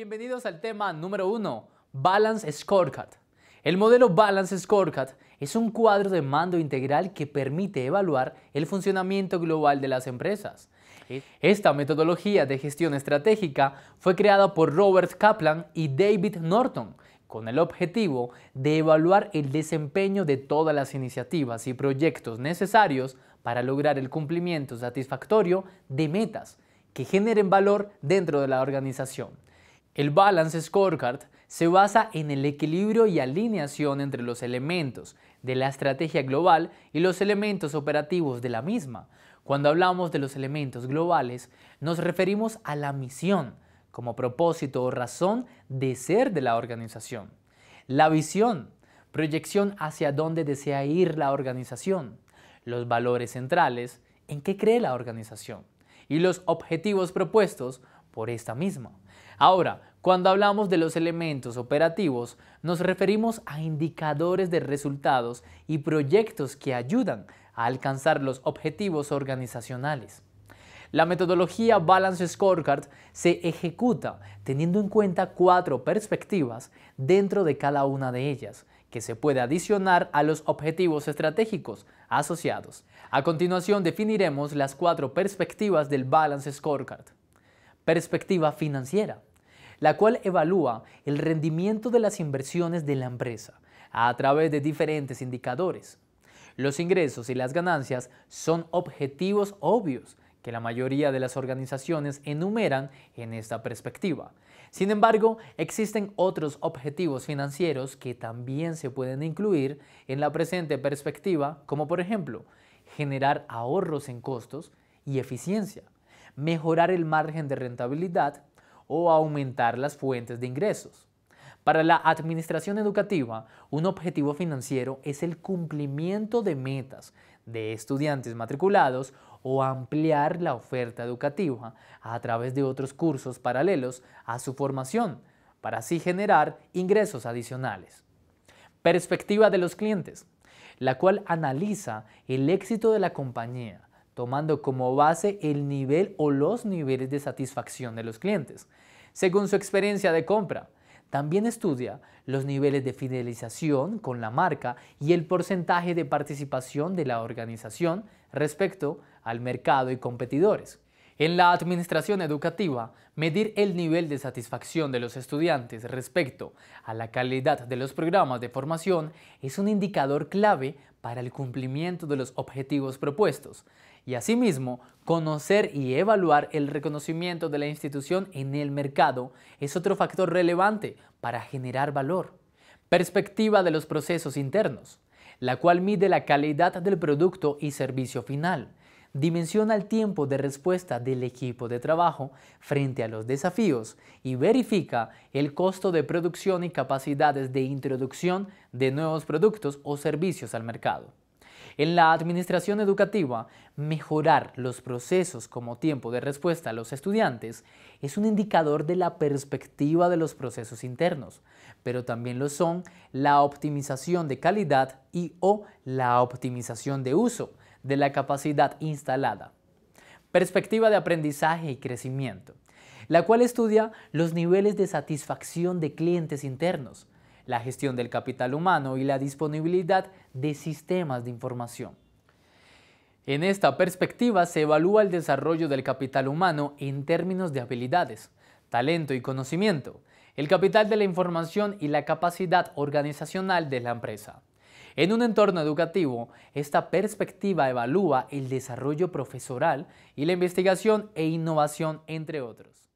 Bienvenidos al tema número 1, Balance Scorecard. El modelo Balance Scorecard es un cuadro de mando integral que permite evaluar el funcionamiento global de las empresas. Esta metodología de gestión estratégica fue creada por Robert Kaplan y David Norton con el objetivo de evaluar el desempeño de todas las iniciativas y proyectos necesarios para lograr el cumplimiento satisfactorio de metas que generen valor dentro de la organización. El Balance Scorecard se basa en el equilibrio y alineación entre los elementos de la estrategia global y los elementos operativos de la misma. Cuando hablamos de los elementos globales, nos referimos a la misión como propósito o razón de ser de la organización. La visión, proyección hacia dónde desea ir la organización. Los valores centrales, en qué cree la organización. Y los objetivos propuestos por esta misma. Ahora, cuando hablamos de los elementos operativos, nos referimos a indicadores de resultados y proyectos que ayudan a alcanzar los objetivos organizacionales. La metodología Balance Scorecard se ejecuta teniendo en cuenta cuatro perspectivas dentro de cada una de ellas, que se puede adicionar a los objetivos estratégicos asociados. A continuación definiremos las cuatro perspectivas del Balance Scorecard perspectiva financiera, la cual evalúa el rendimiento de las inversiones de la empresa a través de diferentes indicadores. Los ingresos y las ganancias son objetivos obvios que la mayoría de las organizaciones enumeran en esta perspectiva. Sin embargo, existen otros objetivos financieros que también se pueden incluir en la presente perspectiva, como por ejemplo generar ahorros en costos y eficiencia, mejorar el margen de rentabilidad o aumentar las fuentes de ingresos. Para la administración educativa, un objetivo financiero es el cumplimiento de metas de estudiantes matriculados o ampliar la oferta educativa a través de otros cursos paralelos a su formación, para así generar ingresos adicionales. Perspectiva de los clientes, la cual analiza el éxito de la compañía tomando como base el nivel o los niveles de satisfacción de los clientes, según su experiencia de compra. También estudia los niveles de fidelización con la marca y el porcentaje de participación de la organización respecto al mercado y competidores. En la administración educativa, medir el nivel de satisfacción de los estudiantes respecto a la calidad de los programas de formación es un indicador clave para el cumplimiento de los objetivos propuestos y asimismo conocer y evaluar el reconocimiento de la institución en el mercado es otro factor relevante para generar valor. Perspectiva de los procesos internos, la cual mide la calidad del producto y servicio final, dimensiona el tiempo de respuesta del equipo de trabajo frente a los desafíos y verifica el costo de producción y capacidades de introducción de nuevos productos o servicios al mercado. En la administración educativa, mejorar los procesos como tiempo de respuesta a los estudiantes es un indicador de la perspectiva de los procesos internos, pero también lo son la optimización de calidad y o la optimización de uso de la capacidad instalada. Perspectiva de aprendizaje y crecimiento la cual estudia los niveles de satisfacción de clientes internos, la gestión del capital humano y la disponibilidad de sistemas de información. En esta perspectiva se evalúa el desarrollo del capital humano en términos de habilidades, talento y conocimiento, el capital de la información y la capacidad organizacional de la empresa. En un entorno educativo, esta perspectiva evalúa el desarrollo profesoral y la investigación e innovación, entre otros.